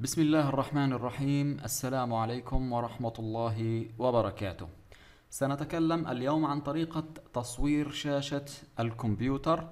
بسم الله الرحمن الرحيم السلام عليكم ورحمة الله وبركاته سنتكلم اليوم عن طريقة تصوير شاشة الكمبيوتر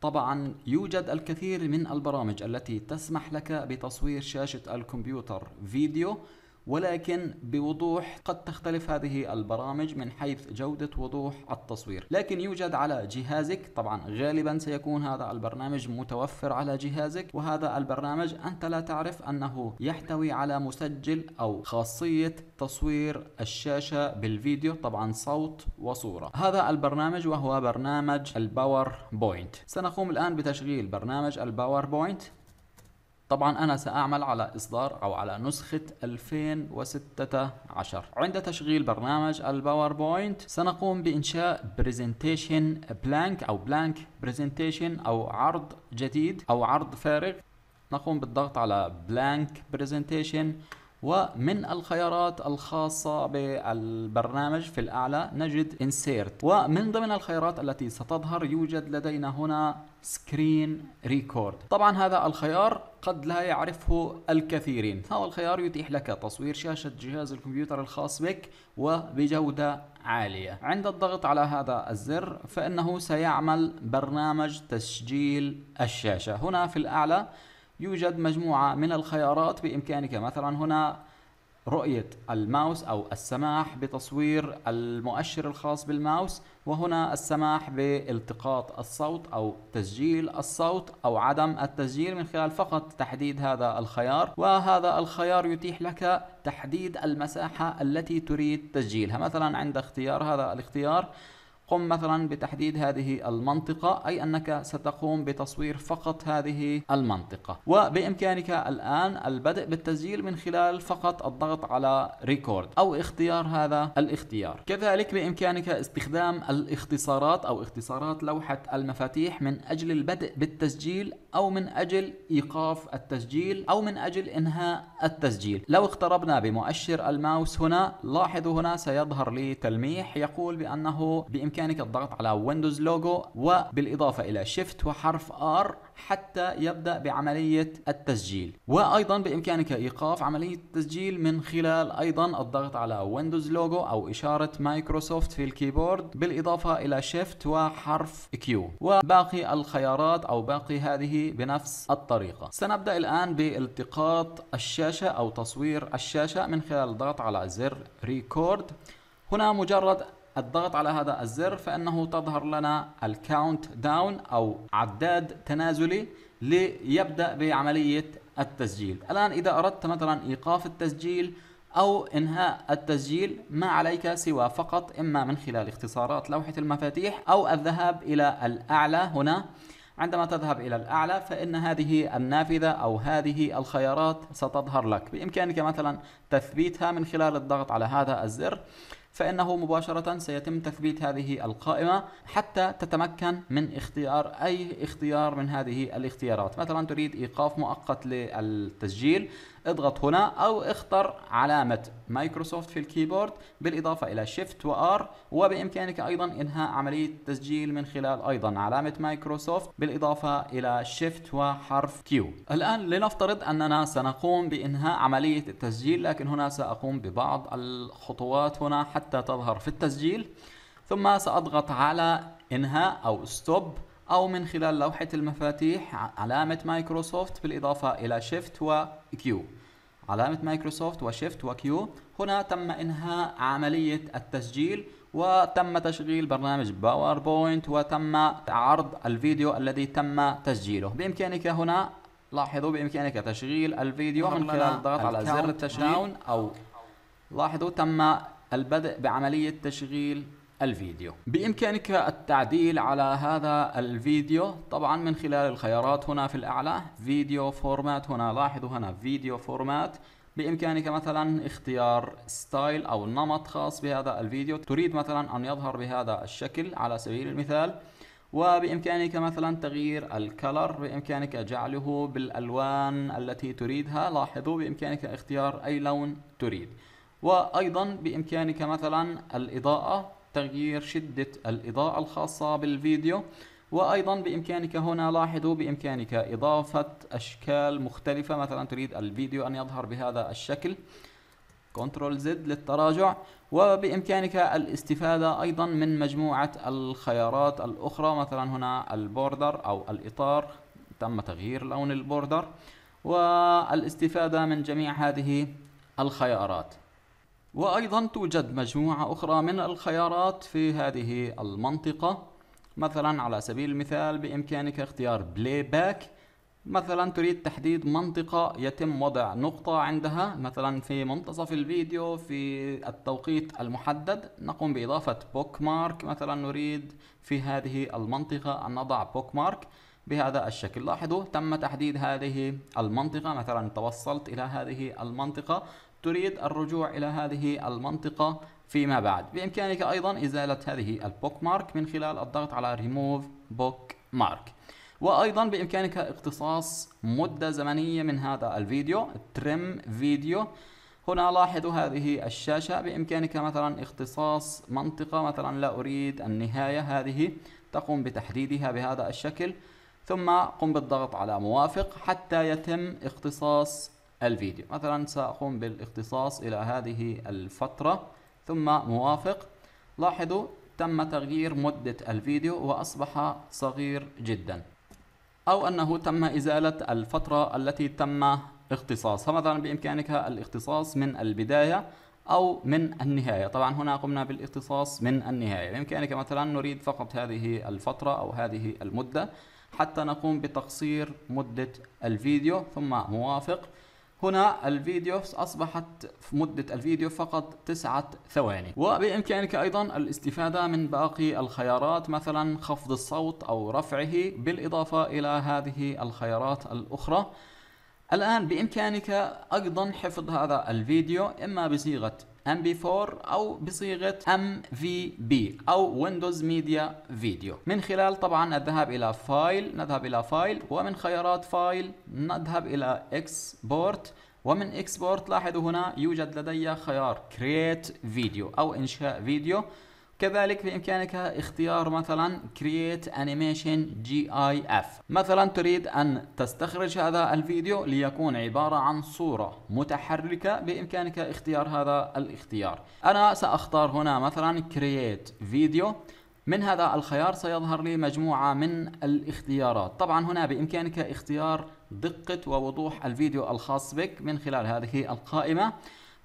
طبعا يوجد الكثير من البرامج التي تسمح لك بتصوير شاشة الكمبيوتر فيديو ولكن بوضوح قد تختلف هذه البرامج من حيث جودة وضوح التصوير لكن يوجد على جهازك طبعا غالبا سيكون هذا البرنامج متوفر على جهازك وهذا البرنامج أنت لا تعرف أنه يحتوي على مسجل أو خاصية تصوير الشاشة بالفيديو طبعا صوت وصورة هذا البرنامج وهو برنامج الباور بوينت سنقوم الآن بتشغيل برنامج الباور بوينت طبعا أنا سأعمل على إصدار أو على نسخة 2016 عند تشغيل برنامج الباوربوينت سنقوم بإنشاء برزنتيشن بلانك أو بلانك برزنتيشن أو عرض جديد أو عرض فارغ نقوم بالضغط على بلانك برزنتيشن ومن الخيارات الخاصة بالبرنامج في الأعلى نجد Insert ومن ضمن الخيارات التي ستظهر يوجد لدينا هنا Screen Record طبعا هذا الخيار قد لا يعرفه الكثيرين هذا الخيار يتيح لك تصوير شاشة جهاز الكمبيوتر الخاص بك وبجودة عالية عند الضغط على هذا الزر فإنه سيعمل برنامج تسجيل الشاشة هنا في الأعلى يوجد مجموعة من الخيارات بإمكانك مثلا هنا رؤية الماوس أو السماح بتصوير المؤشر الخاص بالماوس وهنا السماح بالتقاط الصوت أو تسجيل الصوت أو عدم التسجيل من خلال فقط تحديد هذا الخيار وهذا الخيار يتيح لك تحديد المساحة التي تريد تسجيلها مثلا عند اختيار هذا الاختيار قم مثلا بتحديد هذه المنطقة أي أنك ستقوم بتصوير فقط هذه المنطقة وبإمكانك الآن البدء بالتسجيل من خلال فقط الضغط على ريكورد أو اختيار هذا الاختيار كذلك بإمكانك استخدام الاختصارات أو اختصارات لوحة المفاتيح من أجل البدء بالتسجيل أو من أجل إيقاف التسجيل أو من أجل إنهاء التسجيل لو اقتربنا بمؤشر الماوس هنا لاحظوا هنا سيظهر لي تلميح يقول بأنه بإمكانك بإمكانك الضغط على ويندوز لوجو وبالإضافة إلى شيفت وحرف ار حتى يبدأ بعملية التسجيل وأيضا بإمكانك إيقاف عملية التسجيل من خلال أيضا الضغط على ويندوز لوجو أو إشارة مايكروسوفت في الكيبورد بالإضافة إلى شيفت وحرف كيو وباقي الخيارات أو باقي هذه بنفس الطريقة سنبدأ الآن بالتقاط الشاشة أو تصوير الشاشة من خلال الضغط على زر ريكورد هنا مجرد الضغط على هذا الزر فإنه تظهر لنا الكاونت داون أو عداد تنازلي ليبدأ بعملية التسجيل الآن إذا أردت مثلا إيقاف التسجيل أو إنهاء التسجيل ما عليك سوى فقط إما من خلال اختصارات لوحة المفاتيح أو الذهاب إلى الأعلى هنا عندما تذهب إلى الأعلى فإن هذه النافذة أو هذه الخيارات ستظهر لك بإمكانك مثلا تثبيتها من خلال الضغط على هذا الزر فإنه مباشرة سيتم تثبيت هذه القائمة حتى تتمكن من اختيار أي اختيار من هذه الاختيارات مثلا تريد إيقاف مؤقت للتسجيل اضغط هنا او اختر علامة مايكروسوفت في الكيبورد بالاضافة الى شيفت وار وبامكانك ايضا انهاء عملية التسجيل من خلال ايضا علامة مايكروسوفت بالاضافة الى شيفت وحرف كيو الان لنفترض اننا سنقوم بانهاء عملية التسجيل لكن هنا ساقوم ببعض الخطوات هنا حتى تظهر في التسجيل ثم ساضغط على انهاء او ستوب أو من خلال لوحة المفاتيح علامة مايكروسوفت بالإضافة إلى شيفت وكيو علامة مايكروسوفت وشيفت وكيو هنا تم إنهاء عملية التسجيل وتم تشغيل برنامج باوربوينت وتم عرض الفيديو الذي تم تسجيله بإمكانك هنا لاحظوا بإمكانك تشغيل الفيديو من خلال الضغط على زر التشغيل أو لاحظوا تم البدء بعملية تشغيل الفيديو بإمكانك التعديل على هذا الفيديو طبعا من خلال الخيارات هنا في الأعلى فيديو فورمات هنا لاحظوا هنا فيديو فورمات بإمكانك مثلا اختيار ستايل أو نمط خاص بهذا الفيديو تريد مثلا أن يظهر بهذا الشكل على سبيل المثال وبإمكانك مثلا تغيير الكلر بإمكانك جعله بالألوان التي تريدها لاحظوا بإمكانك اختيار أي لون تريد وأيضا بإمكانك مثلا الإضاءة تغيير شدة الإضاءة الخاصة بالفيديو وأيضا بإمكانك هنا لاحظوا بإمكانك إضافة أشكال مختلفة مثلا تريد الفيديو أن يظهر بهذا الشكل Ctrl Z للتراجع وبإمكانك الاستفادة أيضا من مجموعة الخيارات الأخرى مثلا هنا البوردر أو الإطار تم تغيير لون البوردر والاستفادة من جميع هذه الخيارات وأيضا توجد مجموعة أخرى من الخيارات في هذه المنطقة مثلا على سبيل المثال بإمكانك اختيار بلاي باك مثلا تريد تحديد منطقة يتم وضع نقطة عندها مثلا في منتصف الفيديو في التوقيت المحدد نقوم بإضافة بوك مارك مثلا نريد في هذه المنطقة أن نضع بوك مارك بهذا الشكل لاحظوا تم تحديد هذه المنطقة مثلا توصلت إلى هذه المنطقة تريد الرجوع إلى هذه المنطقة فيما بعد بإمكانك أيضا إزالة هذه البوك مارك من خلال الضغط على ريموف بوك مارك وأيضا بإمكانك اختصاص مدة زمنية من هذا الفيديو ترم فيديو هنا لاحظوا هذه الشاشة بإمكانك مثلا اختصاص منطقة مثلا لا أريد النهاية هذه تقوم بتحديدها بهذا الشكل ثم قم بالضغط على موافق حتى يتم اختصاص الفيديو مثلا سأقوم بالاختصاص إلى هذه الفترة ثم موافق لاحظوا تم تغيير مدة الفيديو وأصبح صغير جدا أو أنه تم إزالة الفترة التي تم اختصاصها مثلا بإمكانك الاختصاص من البداية أو من النهاية طبعا هنا قمنا بالاختصاص من النهاية بإمكانك مثلا نريد فقط هذه الفترة أو هذه المدة حتى نقوم بتقصير مدة الفيديو ثم موافق هنا الفيديو أصبحت في مدة الفيديو فقط تسعة ثواني وبإمكانك أيضا الاستفادة من باقي الخيارات مثلا خفض الصوت أو رفعه بالإضافة إلى هذه الخيارات الأخرى الآن بإمكانك أيضا حفظ هذا الفيديو إما بصيغة ام بي 4 او بصيغه ام في بي او ويندوز ميديا فيديو من خلال طبعا الذهاب الى فايل نذهب الى فايل ومن خيارات فايل نذهب الى اكسبورت ومن اكسبورت لاحظوا هنا يوجد لدي خيار create video او انشاء فيديو كذلك بإمكانك اختيار مثلا Create Animation GIF مثلا تريد أن تستخرج هذا الفيديو ليكون عبارة عن صورة متحركة بإمكانك اختيار هذا الاختيار أنا سأختار هنا مثلا Create Video من هذا الخيار سيظهر لي مجموعة من الاختيارات طبعا هنا بإمكانك اختيار دقة ووضوح الفيديو الخاص بك من خلال هذه القائمة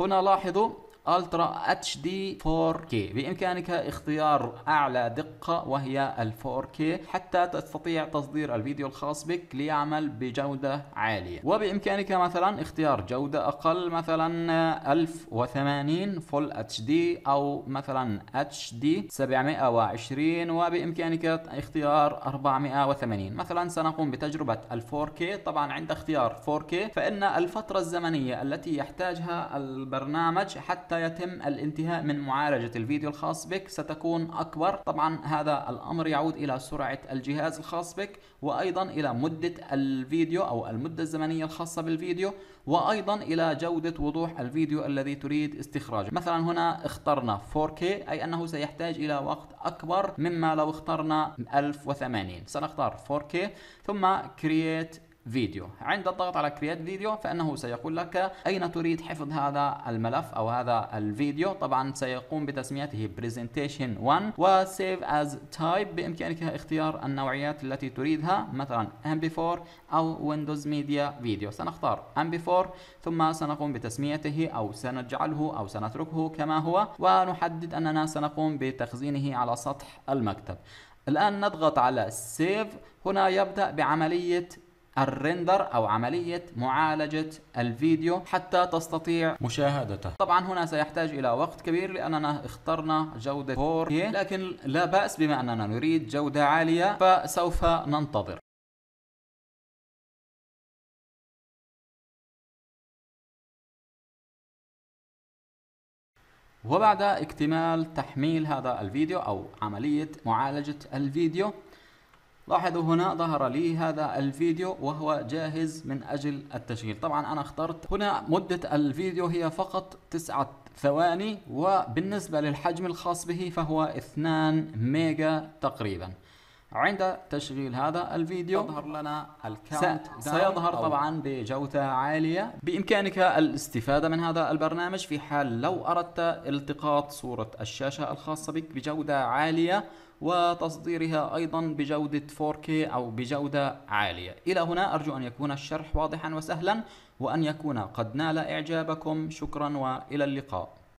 هنا لاحظوا الترا اتش دي 4K بامكانك اختيار اعلى دقه وهي ال 4K حتى تستطيع تصدير الفيديو الخاص بك ليعمل بجوده عاليه وبامكانك مثلا اختيار جوده اقل مثلا 1080 فول اتش دي او مثلا اتش دي 720 وبامكانك اختيار 480 مثلا سنقوم بتجربه ال 4K طبعا عند اختيار 4K فان الفتره الزمنيه التي يحتاجها البرنامج حتى يتم الانتهاء من معالجة الفيديو الخاص بك ستكون أكبر طبعا هذا الأمر يعود إلى سرعة الجهاز الخاص بك وأيضا إلى مدة الفيديو أو المدة الزمنية الخاصة بالفيديو وأيضا إلى جودة وضوح الفيديو الذي تريد استخراجه مثلا هنا اخترنا 4K أي أنه سيحتاج إلى وقت أكبر مما لو اخترنا 1080 سنختار 4K ثم Create فيديو عند الضغط على كرييت فيديو فإنه سيقول لك أين تريد حفظ هذا الملف أو هذا الفيديو طبعا سيقوم بتسميته بريزنتيشن 1 و save as type بإمكانك اختيار النوعيات التي تريدها مثلا mp4 أو ويندوز ميديا فيديو سنختار mp4 ثم سنقوم بتسميته أو سنجعله أو سنتركه كما هو ونحدد أننا سنقوم بتخزينه على سطح المكتب الآن نضغط على Save هنا يبدأ بعملية الريندر أو عملية معالجة الفيديو حتى تستطيع مشاهدته طبعا هنا سيحتاج إلى وقت كبير لأننا اخترنا جودة 4K إيه، لكن لا بأس بما أننا نريد جودة عالية فسوف ننتظر وبعد اكتمال تحميل هذا الفيديو أو عملية معالجة الفيديو لاحظوا هنا ظهر لي هذا الفيديو وهو جاهز من أجل التشغيل طبعا أنا اخترت هنا مدة الفيديو هي فقط تسعة ثواني وبالنسبة للحجم الخاص به فهو 2 ميجا تقريبا عند تشغيل هذا الفيديو يظهر لنا الكاونت سيظهر طبعا بجودة عالية بإمكانك الاستفادة من هذا البرنامج في حال لو أردت التقاط صورة الشاشة الخاصة بك بجودة عالية وتصديرها أيضا بجودة 4K أو بجودة عالية إلى هنا أرجو أن يكون الشرح واضحا وسهلا وأن يكون قد نال إعجابكم شكرا وإلى اللقاء